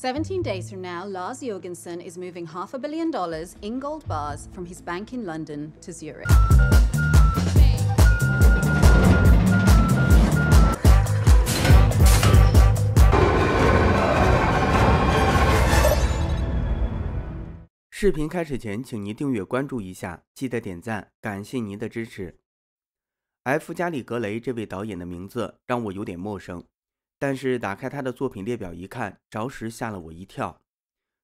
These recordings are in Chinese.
17 days from now, Lars Jorgensen is moving half a billion dollars in gold bars from his bank in London to Zurich. Hey. 视频开始前，请您订阅关注一下，记得点赞，感谢您的支持。F. 加里·格雷这位导演的名字让我有点陌生，但是打开他的作品列表一看，着实吓了我一跳。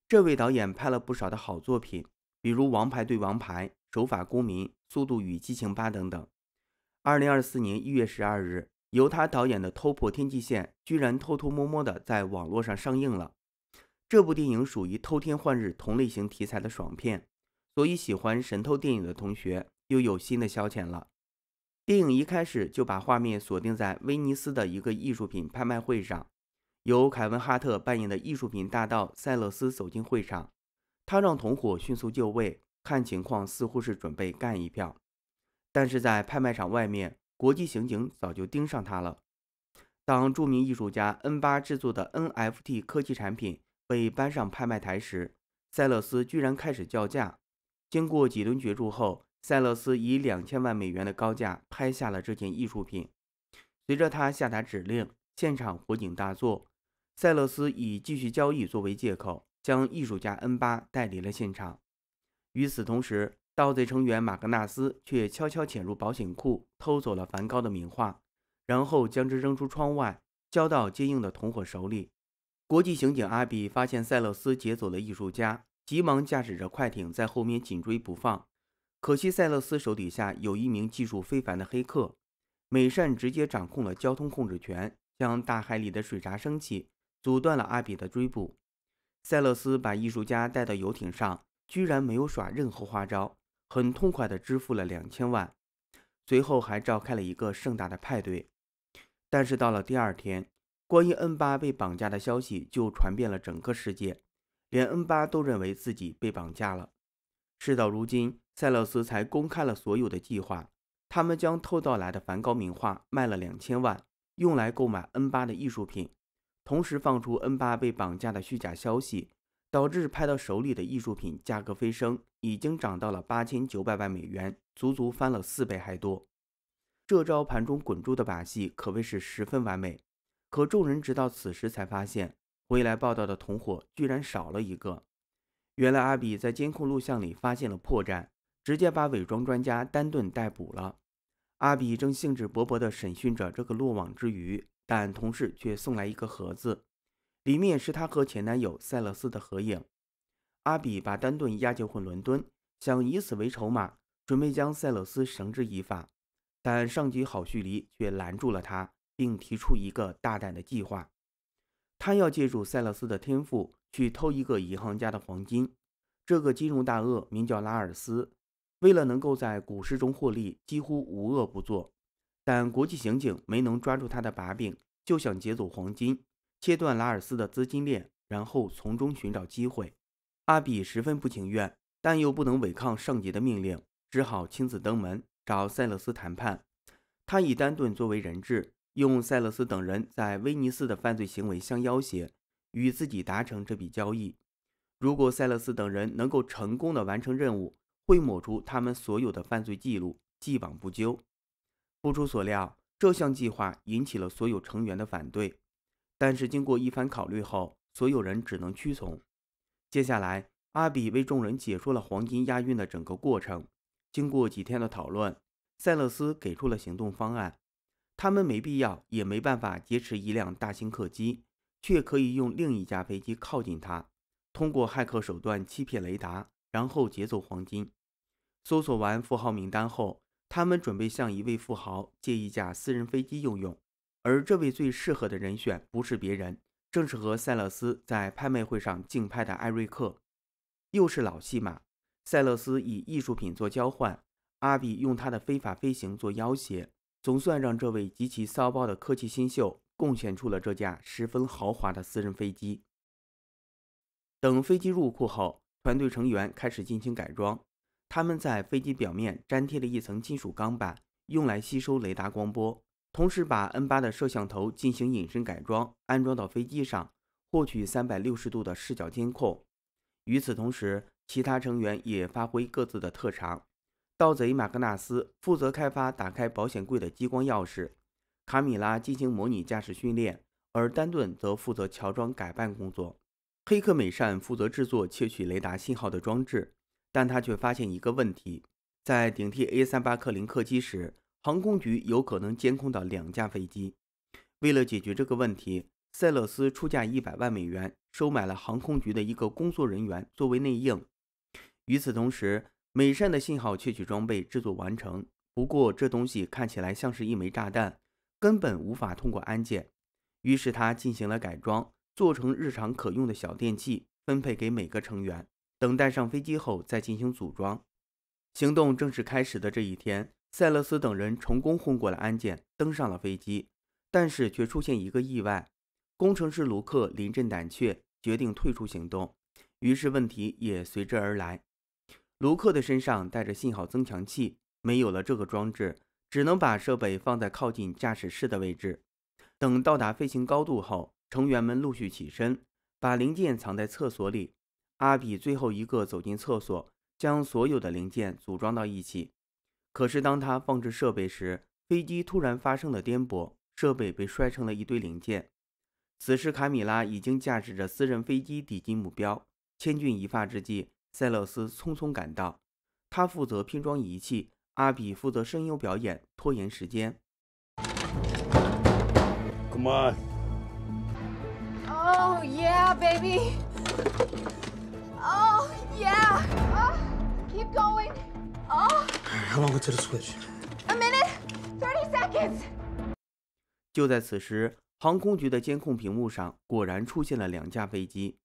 这位导演拍了不少的好作品，比如《王牌对王牌》《守法公民》《速度与激情八》等等。二零二四年一月十二日，由他导演的《偷破天际线》居然偷偷摸摸的在网络上上映了。这部电影属于偷天换日同类型题材的爽片，所以喜欢神偷电影的同学又有新的消遣了。电影一开始就把画面锁定在威尼斯的一个艺术品拍卖会上，由凯文·哈特扮演的艺术品大盗塞勒斯走进会场，他让同伙迅速就位，看情况似乎是准备干一票。但是在拍卖场外面，国际刑警早就盯上他了。当著名艺术家 N 八制作的 NFT 科技产品被搬上拍卖台时，塞勒斯居然开始叫价。经过几轮角逐后，塞勒斯以两千万美元的高价拍下了这件艺术品。随着他下达指令，现场火警大作。塞勒斯以继续交易作为借口，将艺术家恩巴带离了现场。与此同时，盗贼成员马格纳斯却悄悄潜入保险库，偷走了梵高的名画，然后将之扔出窗外，交到接应的同伙手里。国际刑警阿比发现塞勒斯劫走了艺术家，急忙驾驶着快艇在后面紧追不放。可惜，塞勒斯手底下有一名技术非凡的黑客，美善直接掌控了交通控制权，将大海里的水闸升起，阻断了阿比的追捕。塞勒斯把艺术家带到游艇上，居然没有耍任何花招，很痛快地支付了两千万，随后还召开了一个盛大的派对。但是到了第二天，关于恩巴被绑架的消息就传遍了整个世界，连恩巴都认为自己被绑架了。事到如今。塞勒斯才公开了所有的计划，他们将偷盗来的梵高名画卖了两千万，用来购买 N 八的艺术品，同时放出 N 八被绑架的虚假消息，导致拍到手里的艺术品价格飞升，已经涨到了八千九百万美元，足足翻了四倍还多。这招盘中滚珠的把戏可谓是十分完美，可众人直到此时才发现，回来报道的同伙居然少了一个。原来阿比在监控录像里发现了破绽。直接把伪装专家丹顿逮捕了。阿比正兴致勃勃地审讯着这个落网之鱼，但同事却送来一个盒子，里面是他和前男友塞勒斯的合影。阿比把丹顿押解回伦敦，想以此为筹码，准备将塞勒斯绳之以法。但上级郝旭黎却拦住了他，并提出一个大胆的计划：他要借助塞勒斯的天赋去偷一个银行家的黄金。这个金融大鳄名叫拉尔斯。为了能够在股市中获利，几乎无恶不作，但国际刑警没能抓住他的把柄，就想劫走黄金，切断拉尔斯的资金链，然后从中寻找机会。阿比十分不情愿，但又不能违抗上级的命令，只好亲自登门找塞勒斯谈判。他以丹顿作为人质，用塞勒斯等人在威尼斯的犯罪行为相要挟，与自己达成这笔交易。如果塞勒斯等人能够成功的完成任务。会抹除他们所有的犯罪记录，既往不咎。不出所料，这项计划引起了所有成员的反对。但是经过一番考虑后，所有人只能屈从。接下来，阿比为众人解说了黄金押运的整个过程。经过几天的讨论，塞勒斯给出了行动方案。他们没必要也没办法劫持一辆大型客机，却可以用另一架飞机靠近它，通过骇客手段欺骗雷达，然后劫走黄金。搜索完富豪名单后，他们准备向一位富豪借一架私人飞机用用，而这位最适合的人选不是别人，正是和塞勒斯在拍卖会上竞拍的艾瑞克。又是老戏码，塞勒斯以艺术品做交换，阿比用他的非法飞行做要挟，总算让这位极其骚包的科技新秀贡献出了这架十分豪华的私人飞机。等飞机入库后，团队成员开始进行改装。他们在飞机表面粘贴了一层金属钢板，用来吸收雷达光波，同时把 N 八的摄像头进行隐身改装，安装到飞机上，获取三百六十度的视角监控。与此同时，其他成员也发挥各自的特长：盗贼马格纳斯负责开发打开保险柜的激光钥匙，卡米拉进行模拟驾驶训练，而丹顿则负责乔装改扮工作。黑客美善负责制作窃取雷达信号的装置。但他却发现一个问题，在顶替 A380 客机时，航空局有可能监控到两架飞机。为了解决这个问题，塞勒斯出价一百万美元收买了航空局的一个工作人员作为内应。与此同时，美善的信号窃取装备制作完成。不过这东西看起来像是一枚炸弹，根本无法通过安检。于是他进行了改装，做成日常可用的小电器，分配给每个成员。等待上飞机后再进行组装。行动正式开始的这一天，塞勒斯等人成功混过了安检，登上了飞机。但是却出现一个意外，工程师卢克临阵胆怯，决定退出行动。于是问题也随之而来。卢克的身上带着信号增强器，没有了这个装置，只能把设备放在靠近驾驶室的位置。等到达飞行高度后，成员们陆续起身，把零件藏在厕所里。阿比最后一个走进厕所，将所有的零件组装到一起。可是当他放置设备时，飞机突然发生了颠簸，设备被摔成了一堆零件。此时卡米拉已经驾驶着私人飞机抵近目标。千钧一发之际，塞勒斯匆匆赶到。他负责拼装仪器，阿比负责声优表演，拖延时间。Come on. Oh yeah, baby. Oh, yeah，keep going，oh。How long until the switch? A minute, thirty seconds. 就在此时，航空局的监控屏幕上果然出现了两架飞机。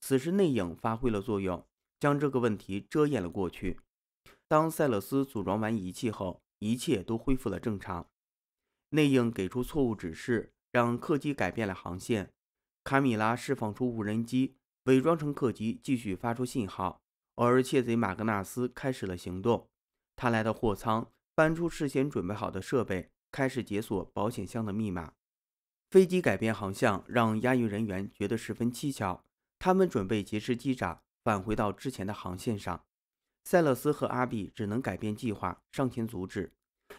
此时内应发挥了作用，将这个问题遮掩了过去。当塞勒斯组装完仪器后，一切都恢复了正常。内应给出错误指示，让客机改变了航线。卡米拉释放出无人机。伪装成客机继续发出信号，而窃贼马格纳斯开始了行动。他来到货舱，搬出事先准备好的设备，开始解锁保险箱的密码。飞机改变航向，让押运人员觉得十分蹊跷。他们准备劫持机长，返回到之前的航线上。塞勒斯和阿比只能改变计划，上前阻止。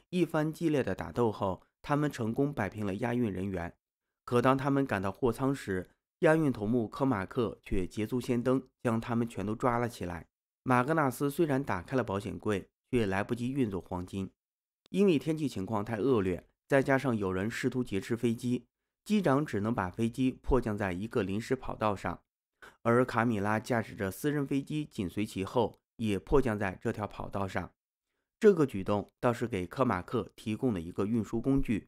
一番激烈的打斗后，他们成功摆平了押运人员。可当他们赶到货舱时，押运头目科马克却捷足先登，将他们全都抓了起来。马格纳斯虽然打开了保险柜，却来不及运走黄金，因为天气情况太恶劣，再加上有人试图劫持飞机，机长只能把飞机迫降在一个临时跑道上。而卡米拉驾驶着私人飞机紧随其后，也迫降在这条跑道上。这个举动倒是给科马克提供了一个运输工具。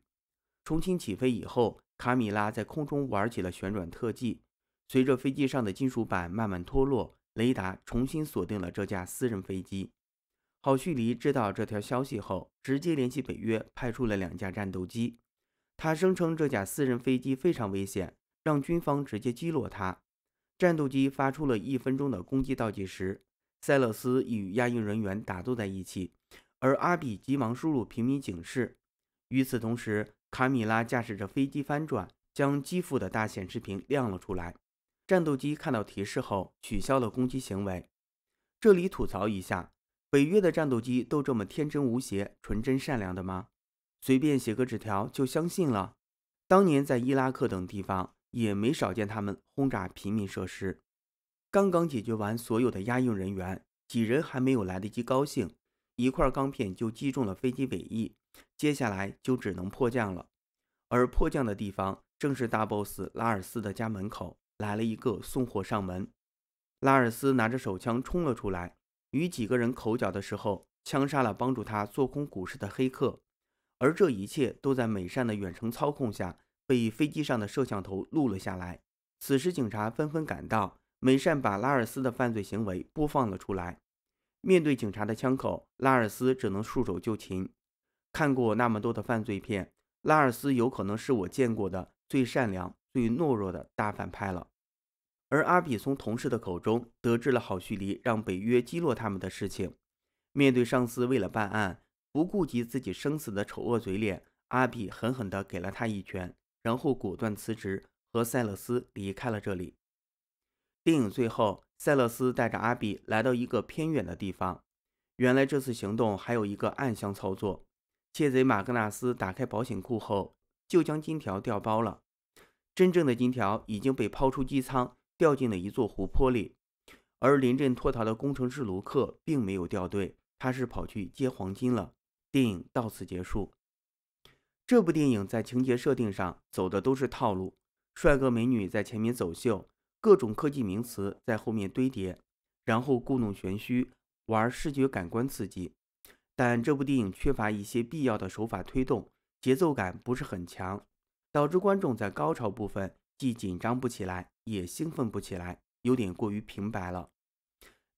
重新起飞以后。卡米拉在空中玩起了旋转特技，随着飞机上的金属板慢慢脱落，雷达重新锁定了这架私人飞机。郝旭黎知道这条消息后，直接联系北约，派出了两架战斗机。他声称这架私人飞机非常危险，让军方直接击落它。战斗机发出了一分钟的攻击倒计时。塞勒斯与押运人员打斗在一起，而阿比急忙输入平民警示。与此同时，卡米拉驾驶着飞机翻转，将机腹的大显示屏亮了出来。战斗机看到提示后，取消了攻击行为。这里吐槽一下，北约的战斗机都这么天真无邪、纯真善良的吗？随便写个纸条就相信了？当年在伊拉克等地方也没少见他们轰炸平民设施。刚刚解决完所有的押运人员，几人还没有来得及高兴，一块钢片就击中了飞机尾翼。接下来就只能迫降了，而迫降的地方正是大 boss 拉尔斯的家门口。来了一个送货上门，拉尔斯拿着手枪冲了出来，与几个人口角的时候，枪杀了帮助他做空股市的黑客。而这一切都在美善的远程操控下，被飞机上的摄像头录了下来。此时警察纷纷赶到，美善把拉尔斯的犯罪行为播放了出来。面对警察的枪口，拉尔斯只能束手就擒。看过那么多的犯罪片，拉尔斯有可能是我见过的最善良、最懦弱的大反派了。而阿比从同事的口中得知了郝旭黎让北约击落他们的事情，面对上司为了办案不顾及自己生死的丑恶嘴脸，阿比狠狠地给了他一拳，然后果断辞职，和塞勒斯离开了这里。电影最后，塞勒斯带着阿比来到一个偏远的地方，原来这次行动还有一个暗箱操作。窃贼马格纳斯打开保险库后，就将金条调包了。真正的金条已经被抛出机舱，掉进了一座湖泊里。而临阵脱逃的工程师卢克并没有掉队，他是跑去接黄金了。电影到此结束。这部电影在情节设定上走的都是套路，帅哥美女在前面走秀，各种科技名词在后面堆叠，然后故弄玄虚，玩视觉感官刺激。但这部电影缺乏一些必要的手法推动，节奏感不是很强，导致观众在高潮部分既紧张不起来，也兴奋不起来，有点过于平白了。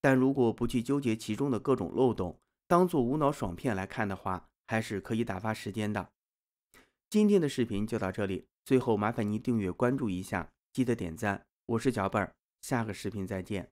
但如果不去纠结其中的各种漏洞，当做无脑爽片来看的话，还是可以打发时间的。今天的视频就到这里，最后麻烦您订阅关注一下，记得点赞。我是脚本儿，下个视频再见。